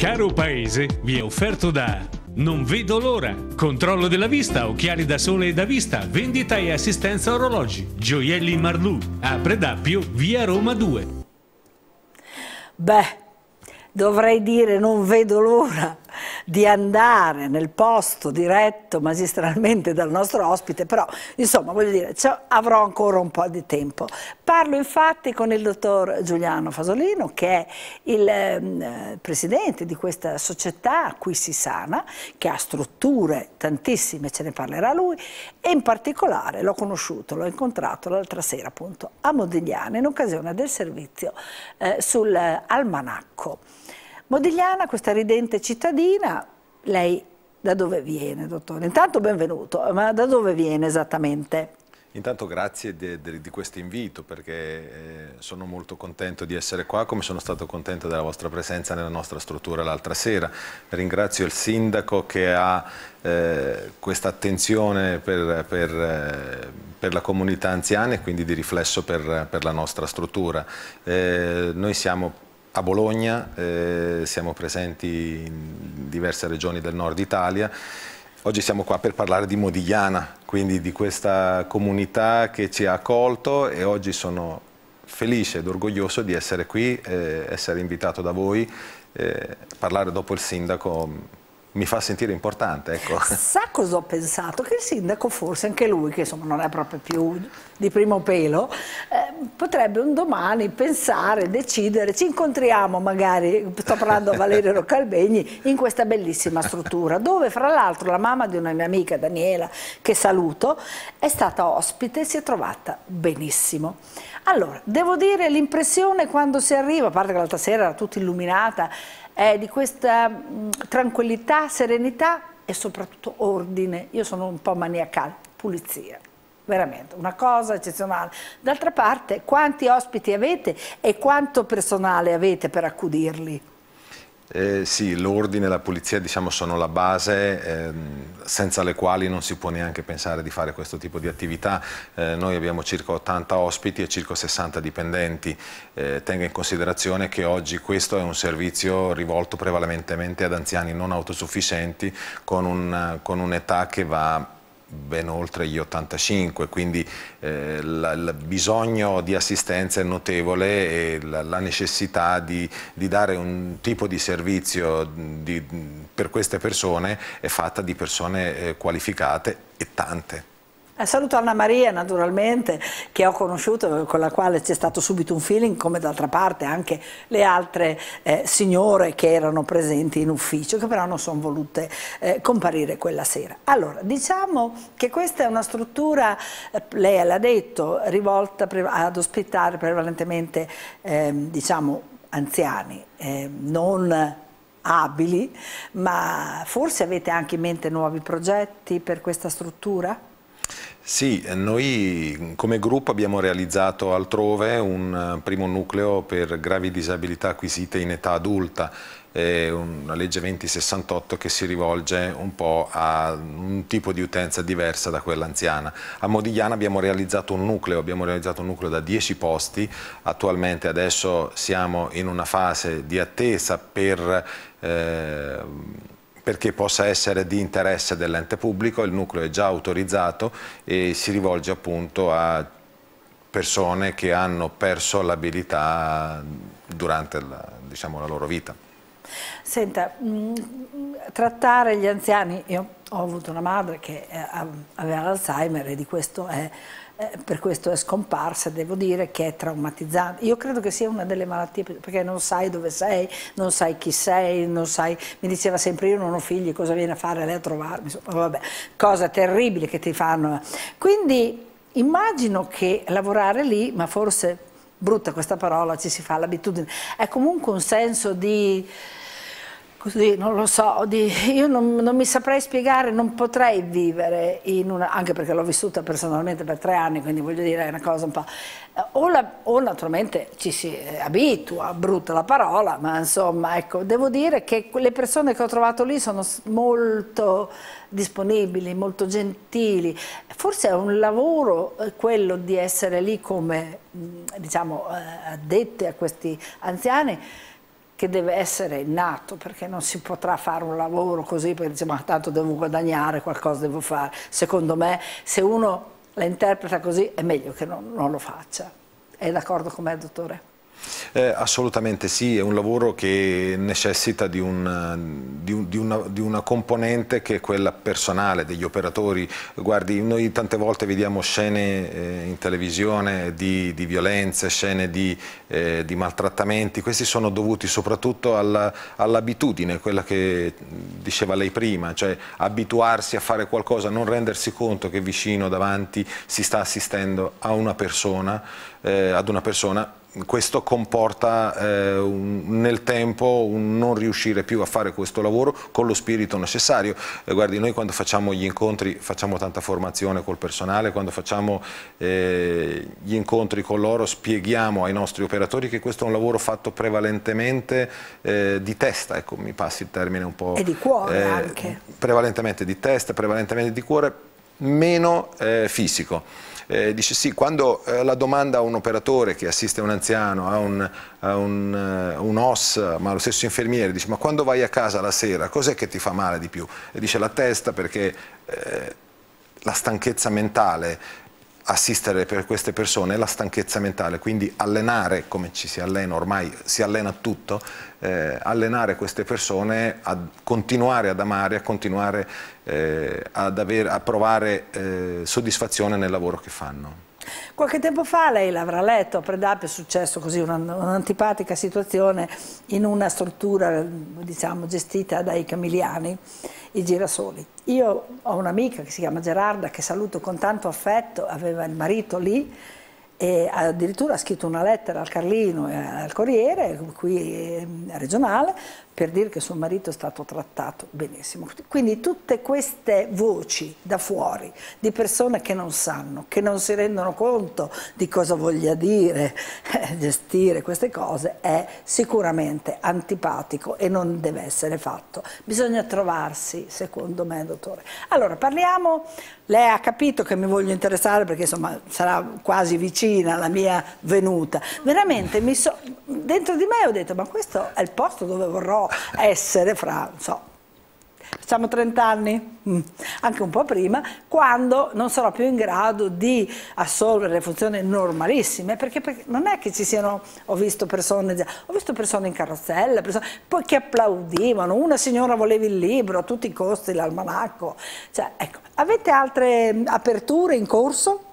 Caro Paese vi è offerto da Non vedo l'ora, controllo della vista, occhiali da sole e da vista, vendita e assistenza orologi, gioielli Marlù, Apre Predappio, via Roma 2. Beh, dovrei dire non vedo l'ora di andare nel posto diretto magistralmente dal nostro ospite, però insomma voglio dire, avrò ancora un po' di tempo. Parlo infatti con il dottor Giuliano Fasolino che è il eh, presidente di questa società qui si sana, che ha strutture tantissime, ce ne parlerà lui, e in particolare l'ho conosciuto, l'ho incontrato l'altra sera appunto a Modigliana in occasione del servizio eh, sull'almanacco. Eh, Modigliana, questa ridente cittadina, lei da dove viene, dottore? Intanto benvenuto, ma da dove viene esattamente? Intanto grazie di, di, di questo invito perché eh, sono molto contento di essere qua come sono stato contento della vostra presenza nella nostra struttura l'altra sera. Ringrazio il sindaco che ha eh, questa attenzione per, per, eh, per, la comunità anziana e quindi di riflesso per, per la nostra struttura. Eh, noi siamo a Bologna, eh, siamo presenti in diverse regioni del nord Italia. Oggi siamo qua per parlare di Modigliana, quindi di questa comunità che ci ha accolto e oggi sono felice ed orgoglioso di essere qui, eh, essere invitato da voi, eh, parlare dopo il sindaco mi fa sentire importante. Ecco. Sa cosa ho pensato? Che il sindaco forse, anche lui, che insomma non è proprio più di primo pelo, eh, potrebbe un domani pensare, decidere, ci incontriamo magari, sto parlando a Valerio Roccalbegni, in questa bellissima struttura, dove fra l'altro la mamma di una mia amica, Daniela, che saluto, è stata ospite e si è trovata benissimo. Allora, devo dire l'impressione quando si arriva, a parte che l'altra sera era tutta illuminata, eh, di questa mh, mm, tranquillità, serenità e soprattutto ordine. Io sono un po' maniacale, pulizia veramente una cosa eccezionale. D'altra parte, quanti ospiti avete e quanto personale avete per accudirli? Eh, sì, l'ordine e la pulizia diciamo, sono la base ehm, senza le quali non si può neanche pensare di fare questo tipo di attività. Eh, noi abbiamo circa 80 ospiti e circa 60 dipendenti. Eh, tenga in considerazione che oggi questo è un servizio rivolto prevalentemente ad anziani non autosufficienti con un'età un che va ben oltre gli 85, quindi eh, la, il bisogno di assistenza è notevole e la, la necessità di, di, dare un tipo di servizio di, per queste persone è fatta di persone eh, qualificate e tante. Eh, saluto Anna Maria naturalmente che ho conosciuto, con la quale c'è stato subito un feeling, come d'altra parte anche le altre eh, signore che erano presenti in ufficio, che però non sono volute eh, comparire quella sera. Allora, diciamo che questa è una struttura, eh, lei l'ha detto, rivolta ad ospitare prevalentemente ehm, diciamo, anziani, ehm, non abili, ma forse avete anche in mente nuovi progetti per questa struttura? Sì, noi come gruppo abbiamo realizzato altrove un eh, primo nucleo per gravi disabilità acquisite in età adulta, è una legge 2068 che si rivolge un po' a un tipo di utenza diversa da quella anziana. A Modigliana abbiamo realizzato un nucleo, abbiamo realizzato un nucleo da 10 posti, attualmente adesso siamo in una fase di attesa per... Eh, perché possa essere di interesse dell'ente pubblico, il nucleo è già autorizzato e si rivolge appunto a persone che hanno perso l'abilità durante la, diciamo, la loro vita. Senta, mh, mm, trattare gli anziani, io ho avuto una madre che eh, aveva l'Alzheimer e di questo è eh, per questo è scomparsa, devo dire che è traumatizzante. Io credo che sia una delle malattie, perché non sai dove sei, non sai chi sei, non sai, mi diceva sempre io non ho figli, cosa viene a fare lei a trovarmi, insomma, vabbè, cosa terribile che ti fanno. Quindi immagino che lavorare lì, ma forse brutta questa parola, ci si fa l'abitudine, è comunque un senso di così, non lo so, di, io non, non, mi saprei spiegare, non potrei vivere in una, anche perché l'ho vissuta personalmente per tre anni, quindi voglio dire è una cosa un po', o, la, o naturalmente ci si eh, abitua, brutta la parola, ma insomma, ecco, devo dire che le persone che ho trovato lì sono molto disponibili, molto gentili, forse è un lavoro eh, quello di essere lì come, mm, diciamo, eh, addette a questi anziani, che deve essere nato, perché non si potrà fare un lavoro così, perché dice ma tanto devo guadagnare, qualcosa devo fare. Secondo me se uno la interpreta così è meglio che non, non lo faccia. È d'accordo con me, dottore? Eh, assolutamente sì, è un lavoro che necessita di, un, di, di, una, di, una, componente che è quella personale degli operatori. Guardi, noi tante volte vediamo scene eh, in televisione di, violenze, scene eh, di, maltrattamenti, questi sono dovuti soprattutto all'abitudine, all quella che diceva lei prima, cioè abituarsi a fare qualcosa, non rendersi conto che vicino, davanti, si sta assistendo a una persona, eh, ad una persona questo comporta eh, un, nel tempo un non riuscire più a fare questo lavoro con lo spirito necessario. Eh, guardi, noi quando facciamo gli incontri facciamo tanta formazione col personale, quando facciamo eh, gli incontri con loro spieghiamo ai nostri operatori che questo è un lavoro fatto prevalentemente eh, di testa, ecco mi passi il termine un po'. E di cuore eh, anche. Prevalentemente di testa, prevalentemente di cuore meno eh, fisico. Eh, dice sì, quando eh, la domanda a un operatore che assiste un anziano, a un, a un, uh, un OS, ma lo stesso infermiere, dice ma quando vai a casa la sera cos'è che ti fa male di più? E dice la testa perché eh, la stanchezza mentale assistere per queste persone è la stanchezza mentale, quindi allenare, come ci si allena ormai, si allena tutto, eh, allenare queste persone a continuare ad amare, a continuare eh, ad aver, a provare eh, soddisfazione nel lavoro che fanno. Qualche tempo fa lei l'avrà letto, a Predap è successo così un'antipatica situazione in una struttura diciamo, gestita dai camiliani, i girasoli. Io ho un'amica che si chiama Gerarda che saluto con tanto affetto, aveva il marito lì e addirittura ha scritto una lettera al Carlino e al Corriere, qui eh, regionale, per dire che suo marito è stato trattato benissimo. Quindi tutte queste voci da fuori di persone che non sanno, che non si rendono conto di cosa voglia dire eh, gestire queste cose, è sicuramente antipatico e non deve essere fatto. Bisogna trovarsi, secondo me, dottore. Allora, parliamo, lei ha capito che mi voglio interessare perché insomma sarà quasi vicina la mia venuta. Veramente, mi so, dentro di me ho detto, ma questo è il posto dove vorrò essere fra, non so, facciamo 30 anni, mm. anche un po' prima, quando non sarò più in grado di assolvere le funzioni normalissime, perché, perché non è che ci siano, ho visto persone, ho visto persone in carrozzella, persone, poi che applaudivano, una signora voleva il libro a tutti i costi, l'almanacco, cioè, ecco, avete altre mm, aperture in corso?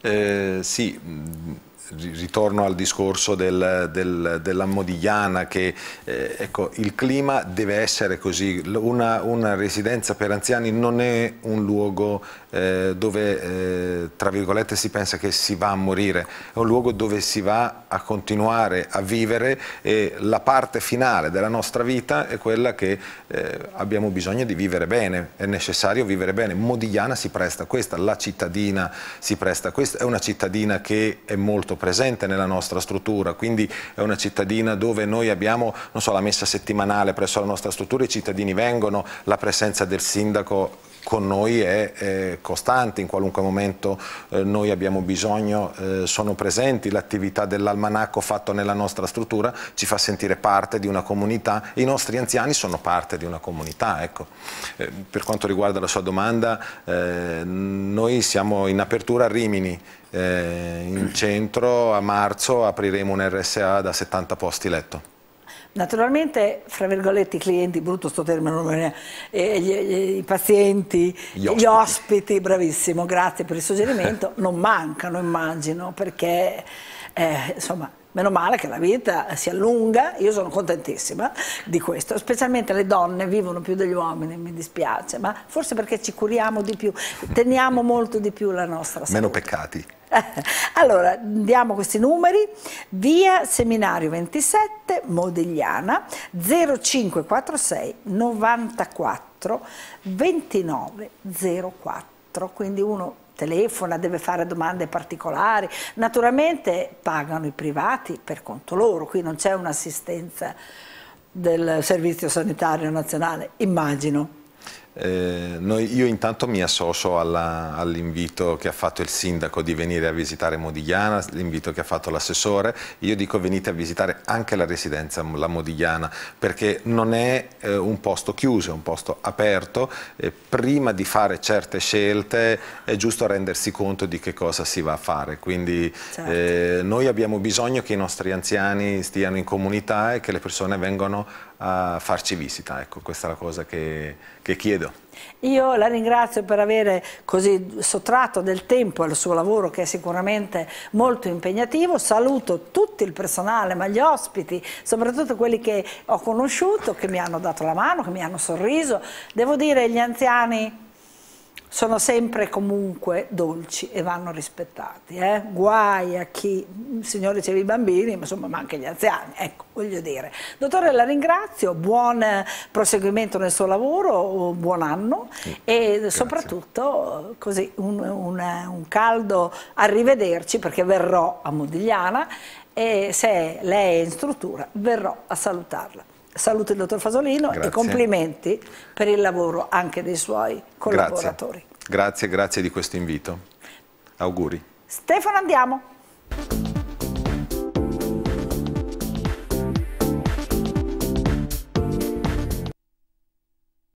Eh, sì, mm, ritorno al discorso del, del, della Modigliana, che eh, ecco, il clima deve essere così, una, una, residenza per anziani non è un luogo eh, dove eh, tra virgolette si pensa che si va a morire, è un luogo dove si va a continuare a vivere e la parte finale della nostra vita è quella che eh, abbiamo bisogno di vivere bene, è necessario vivere bene. Modigliana si presta a questa, la cittadina si presta a questa, è una cittadina che è molto presente nella nostra struttura, quindi è una cittadina dove noi abbiamo so, la messa settimanale presso la nostra struttura, i cittadini vengono, la presenza del sindaco con noi è, è eh, costante, in qualunque momento eh, noi abbiamo bisogno, eh, sono presenti, l'attività dell'almanacco fatto nella nostra struttura ci fa sentire parte di una comunità, i nostri anziani sono parte di una comunità. Ecco. Eh, per quanto riguarda la sua domanda, eh, noi siamo in apertura a Rimini, eh, in centro a marzo apriremo un RSA da 70 posti letto. Naturalmente, fra virgolette, i clienti, brutto sto termine, non è, eh, gli, gli, i pazienti, gli ospiti. gli ospiti, bravissimo, grazie per il suggerimento, non mancano immagino perché eh, insomma meno male che la vita si allunga, io sono contentissima di questo, specialmente le donne vivono più degli uomini, mi dispiace, ma forse perché ci curiamo di più, teniamo molto di più la nostra salute. Meno peccati. Allora, diamo questi numeri, via Seminario 27, Modigliana, 0546 94 2904, quindi uno telefona, deve fare domande particolari, naturalmente pagano i privati per conto loro, qui non c'è un'assistenza del Servizio Sanitario Nazionale, immagino. Eh, noi, io intanto mi associo all'invito che ha fatto il sindaco di venire a visitare Modigliana, l'invito che ha fatto l'assessore, io dico venite a visitare anche la residenza la Modigliana perché non è eh, un posto chiuso, è un posto aperto, eh, prima di fare certe scelte è giusto rendersi conto di che cosa si va a fare, quindi certo. Eh, noi abbiamo bisogno che i nostri anziani stiano in comunità e che le persone vengano a farci visita, ecco questa è la cosa che, che chiedo Giulio. Io la ringrazio per aver così sottratto del tempo al suo lavoro che è sicuramente molto impegnativo. Saluto tutto il personale, ma gli ospiti, soprattutto quelli che ho conosciuto, che mi hanno dato la mano, che mi hanno sorriso. Devo dire, gli anziani sono sempre comunque dolci e vanno rispettati. Eh? Guai a chi, mm, signore c'è i bambini, ma insomma ma anche gli anziani, ecco, voglio dire. Dottore, la ringrazio, buon proseguimento nel suo lavoro, buon anno e grazie. soprattutto così un, un, un caldo arrivederci perché verrò a Modigliana e se lei è in struttura verrò a salutarla. Saluto il dottor Fasolino grazie. e complimenti per il lavoro anche dei suoi collaboratori. Grazie, grazie, grazie di questo invito. Auguri. Stefano andiamo.